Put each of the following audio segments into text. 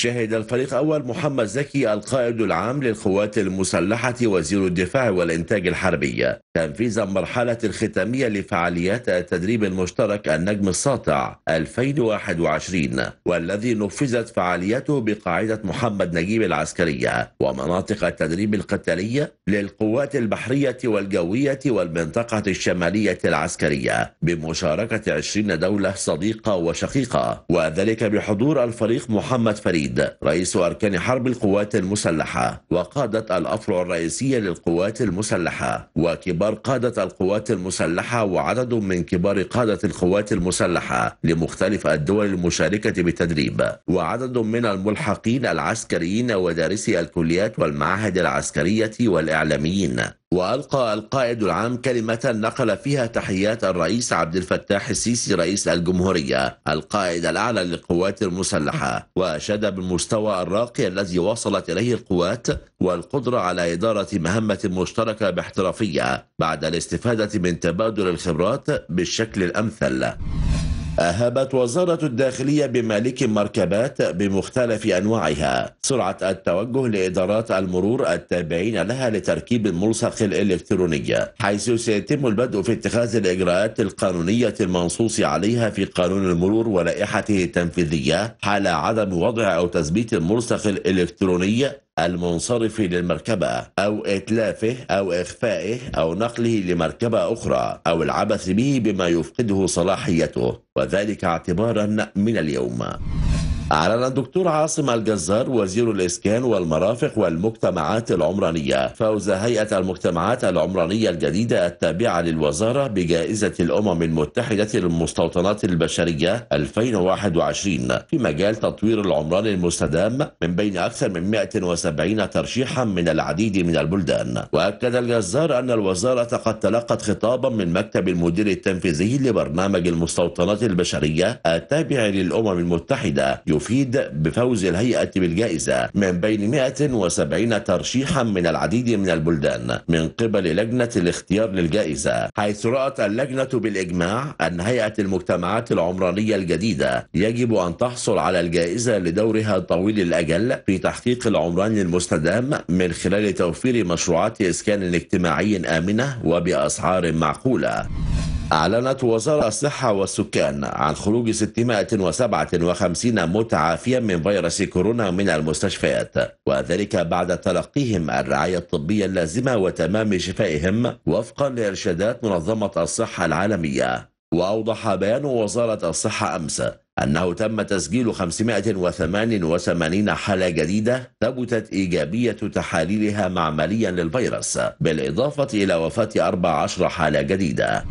شهد الفريق أول محمد زكي القائد العام للقوات المسلحة وزير الدفاع والإنتاج الحربي تنفيذ المرحلة الختامية لفعاليات التدريب المشترك النجم الساطع 2021 والذي نفذت فعالياته بقاعدة محمد نجيب العسكرية ومناطق التدريب القتالية للقوات البحرية والجوية والمنطقة الشمالية العسكرية بمشاركة 20 دولة صديقة وشقيقة وذلك بحضور الفريق محمد فريد السعيد رئيس أركان حرب القوات المسلحة وقادة الأفرع الرئيسية للقوات المسلحة وكبار قادة القوات المسلحة وعدد من كبار قادة القوات المسلحة لمختلف الدول المشاركة بالتدريب وعدد من الملحقين العسكريين ودارسي الكليات والمعاهد العسكرية والإعلاميين وألقى القائد العام كلمة نقل فيها تحيات الرئيس عبد الفتاح السيسي رئيس الجمهورية القائد الأعلى للقوات المسلحة وأشاد بالمستوى الراقي الذي وصلت إليه القوات والقدرة على إدارة مهمة مشتركة باحترافية بعد الاستفادة من تبادل الخبرات بالشكل الأمثل أهبت وزارة الداخلية بمالك مركبات بمختلف أنواعها سرعة التوجه لإدارات المرور التابعين لها لتركيب الملصق الإلكتروني حيث سيتم البدء في اتخاذ الإجراءات القانونية المنصوص عليها في قانون المرور ولائحته التنفيذية حال عدم وضع أو تثبيت الملصق الإلكتروني المنصرف للمركبة أو إتلافه أو إخفائه أو نقله لمركبة أخرى أو العبث به بما يفقده صلاحيته وذلك اعتبارا من اليوم أعلن الدكتور عاصم الجزار وزير الإسكان والمرافق والمجتمعات العمرانية فوز هيئة المجتمعات العمرانية الجديدة التابعة للوزارة بجائزة الأمم المتحدة للمستوطنات البشرية 2021 في مجال تطوير العمران المستدام من بين أكثر من 170 ترشيحا من العديد من البلدان وأكد الجزار أن الوزارة قد تلقت خطابا من مكتب المدير التنفيذي لبرنامج المستوطنات البشرية التابع للأمم المتحدة تفيد بفوز الهيئة بالجائزة من بين 170 ترشيحا من العديد من البلدان من قبل لجنة الاختيار للجائزة حيث رأت اللجنة بالإجماع أن هيئة المجتمعات العمرانية الجديدة يجب أن تحصل على الجائزة لدورها طويل الأجل في تحقيق العمران المستدام من خلال توفير مشروعات إسكان اجتماعي آمنة وبأسعار معقولة أعلنت وزارة الصحة والسكان عن خروج 657 متعافيا من فيروس كورونا من المستشفيات وذلك بعد تلقيهم الرعاية الطبية اللازمة وتمام شفائهم وفقا لإرشادات منظمة الصحة العالمية وأوضح بيان وزارة الصحة أمس أنه تم تسجيل 588 حالة جديدة ثبتت إيجابية تحاليلها معمليا للفيروس بالإضافة إلى وفاة 14 حالة جديدة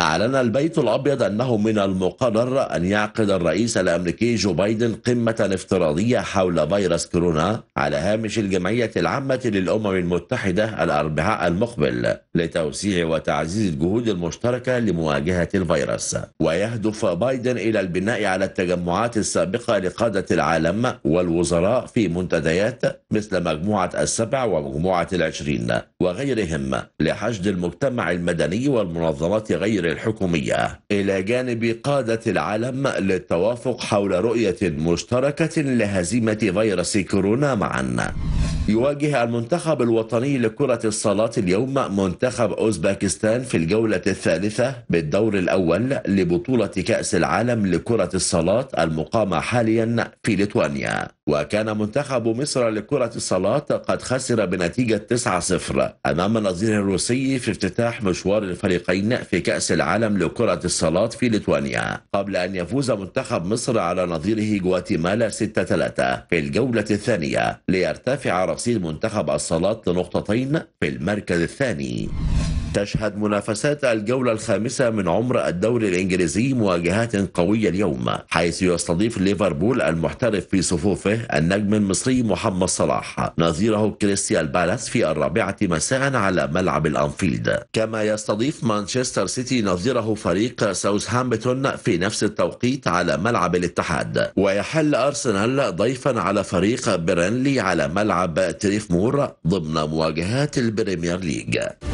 أعلن البيت الأبيض أنه من المقرر أن يعقد الرئيس الأمريكي جو بايدن قمة افتراضية حول فيروس كورونا على هامش الجمعية العامة للأمم المتحدة الأربعاء المقبل لتوسيع وتعزيز الجهود المشتركة لمواجهة الفيروس ويهدف بايدن إلى البناء على التجمعات السابقة لقادة العالم والوزراء في منتديات مثل مجموعة السبع ومجموعة العشرين وغيرهم لحشد المجتمع المدني والمنظمات غير المعايير الحكومية إلى جانب قادة العالم للتوافق حول رؤية مشتركة لهزيمة فيروس كورونا معا يواجه المنتخب الوطني لكرة الصالة اليوم منتخب أوزباكستان في الجولة الثالثة بالدور الأول لبطولة كأس العالم لكرة الصالة المقامة حاليا في ليتوانيا وكان منتخب مصر لكرة الصالة قد خسر بنتيجة 9-0 أمام نظيره الروسي في افتتاح مشوار الفريقين في كأس العالم لكرة الصالة في ليتوانيا قبل أن يفوز منتخب مصر على نظيره جواتيمالا 6-3 في الجولة الثانية ليرتفع رصيد منتخب الصالات لنقطتين في المركز الثاني تشهد منافسات الجولة الخامسة من عمر الدوري الإنجليزي مواجهات قوية اليوم حيث يستضيف ليفربول المحترف في صفوفه النجم المصري محمد صلاح نظيره كريستيال بالاس في الرابعة مساء على ملعب الأنفيلد كما يستضيف مانشستر سيتي نظيره فريق ساوثهامبتون في نفس التوقيت على ملعب الاتحاد ويحل أرسنال ضيفا على فريق بيرنلي على ملعب تريف مور ضمن مواجهات البريمير ليج